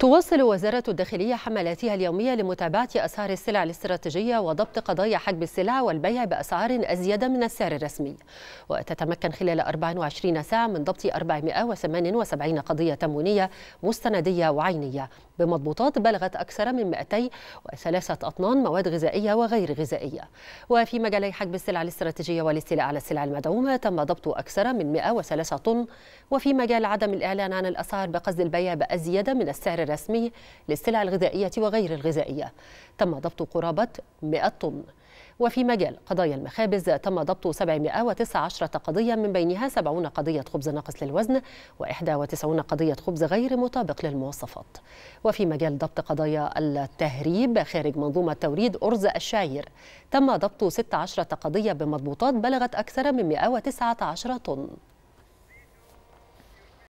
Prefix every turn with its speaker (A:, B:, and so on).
A: تواصل وزارة الداخلية حملاتها اليومية لمتابعة أسعار السلع الاستراتيجية وضبط قضايا حجب السلع والبيع بأسعار أزيد من السعر الرسمي وتتمكن خلال 24 ساعة من ضبط 478 قضية تموينية مستندية وعينية بمضبوطات بلغت أكثر من 203 أطنان مواد غذائية وغير غذائية وفي مجالي حجب السلع الاستراتيجية والاستيلاء على السلع المدعومة تم ضبط أكثر من 103 طن وفي مجال عدم الإعلان عن الأسعار بقصد البيع بأزيد من السعر الرسمي للسلع الغذائية وغير الغذائية تم ضبط قرابة 100 طن وفي مجال قضايا المخابز تم ضبط 719 قضية من بينها 70 قضية خبز ناقص للوزن و91 قضية خبز غير مطابق للمواصفات وفي مجال ضبط قضايا التهريب خارج منظومة توريد أرز الشعير تم ضبط 16 قضية بمضبوطات بلغت أكثر من 119 طن